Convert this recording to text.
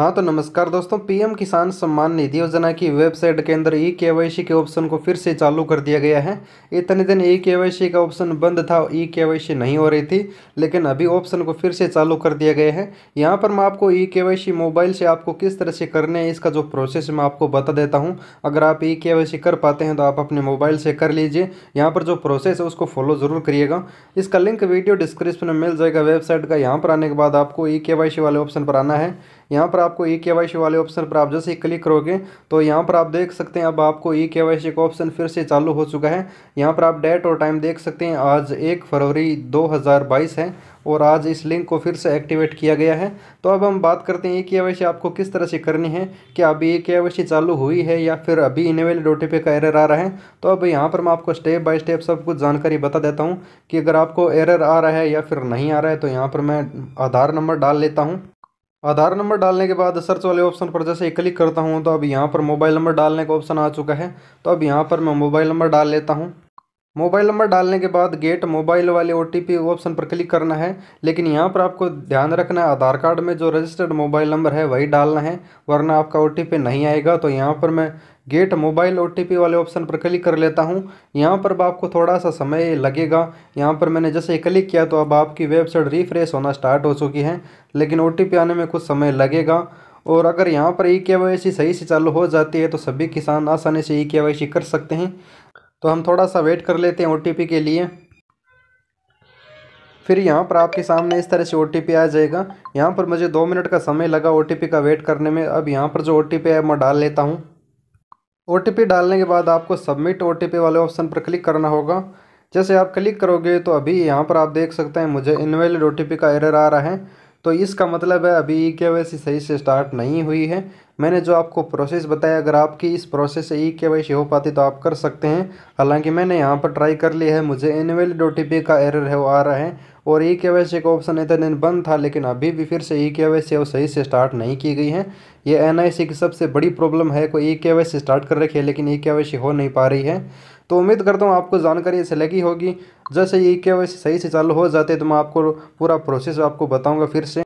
हाँ तो नमस्कार दोस्तों पीएम किसान सम्मान निधि योजना की वेबसाइट के अंदर ई केवाईसी के ऑप्शन को फिर से चालू कर दिया गया है इतने दिन ई केवाईसी का ऑप्शन बंद था ई केवाईसी नहीं हो रही थी लेकिन अभी ऑप्शन को फिर से चालू कर दिया गया है यहाँ पर मैं आपको ई केवाईसी मोबाइल से आपको किस तरह से करने है इसका जो प्रोसेस मैं आपको बता देता हूँ अगर आप ई के कर पाते हैं तो आप अपने मोबाइल से कर लीजिए यहाँ पर जो प्रोसेस है उसको फॉलो ज़रूर करिएगा इसका लिंक वीडियो डिस्क्रिप्शन में मिल जाएगा वेबसाइट का यहाँ पर आने के बाद आपको ई के वाले ऑप्शन पर आना है यहाँ पर आपको ई के वाले ऑप्शन पर आप जैसे ही क्लिक करोगे तो यहाँ पर आप देख सकते हैं अब आपको ई के का ऑप्शन फिर से चालू हो चुका है यहाँ पर आप डेट और टाइम देख सकते हैं आज एक फरवरी 2022 है और आज इस लिंक को फिर से एक्टिवेट किया गया है तो अब हम बात करते हैं के वाई आपको किस तरह से करनी है क्या अभी ई के चालू हुई है या फिर अभी इनेवेल पे का एरर आ रहा है तो अब यहाँ पर मैं आपको स्टेप बाय स्टेप सब कुछ जानकारी बता देता हूँ कि अगर आपको एरर आ रहा है या फिर नहीं आ रहा है तो यहाँ पर मैं आधार नंबर डाल लेता हूँ आधार नंबर डालने के बाद सर्च वाले ऑप्शन पर जैसे क्लिक करता हूँ तो अब यहाँ पर मोबाइल नंबर डालने का ऑप्शन आ चुका है तो अब यहाँ पर मैं मोबाइल नंबर डाल लेता हूँ मोबाइल नंबर डालने के बाद गेट मोबाइल वाले ओ ऑप्शन पर क्लिक करना है लेकिन यहाँ पर आपको ध्यान रखना है आधार कार्ड में जो रजिस्टर्ड मोबाइल नंबर है वही डालना है वरना आपका ओ नहीं आएगा तो यहाँ पर मैं गेट मोबाइल ओ वाले ऑप्शन पर क्लिक कर लेता हूँ यहाँ पर आपको थोड़ा सा समय लगेगा यहाँ पर मैंने जैसे क्लिक किया तो अब आपकी वेबसाइट रिफ्रेश होना स्टार्ट हो चुकी है लेकिन ओ आने में कुछ समय लगेगा और अगर यहाँ पर ई e के सही से चालू हो जाती है तो सभी किसान आसानी से ई e के कर सकते हैं तो हम थोड़ा सा वेट कर लेते हैं ओ के लिए फिर यहाँ पर आपके सामने इस तरह से ओ आ जाएगा यहाँ पर मुझे दो मिनट का समय लगा ओ का वेट करने में अब यहाँ पर जो ओ है मैं डाल लेता हूँ ओ डालने के बाद आपको सबमिट ओ वाले ऑप्शन पर क्लिक करना होगा जैसे आप क्लिक करोगे तो अभी यहाँ पर आप देख सकते हैं मुझे इनवेलिड ओ का एरर आ रहा है तो इसका मतलब है अभी ई e के सही से स्टार्ट नहीं हुई है मैंने जो आपको प्रोसेस बताया अगर आपकी इस प्रोसेस से ई e के हो पाती तो आप कर सकते हैं हालांकि मैंने यहाँ पर ट्राई कर लिया है मुझे इनवैलिड ओ का एरर है वो आ रहा है और ई के वाई सी का ऑप्शन इतने दिन बंद था लेकिन अभी भी फिर से ई के वाई सी सही से स्टार्ट नहीं की गई है ये एन आई सी की सबसे बड़ी प्रॉब्लम है कोई ई के वाई सी स्टार्ट कर रखी है लेकिन ई के वाई सी हो नहीं पा रही है तो उम्मीद करता हूँ आपको जानकारी ऐसे लगी होगी जैसे ई के वाई सी सही से चालू हो जाते तो मैं आपको पूरा प्रोसेस आपको बताऊँगा फिर से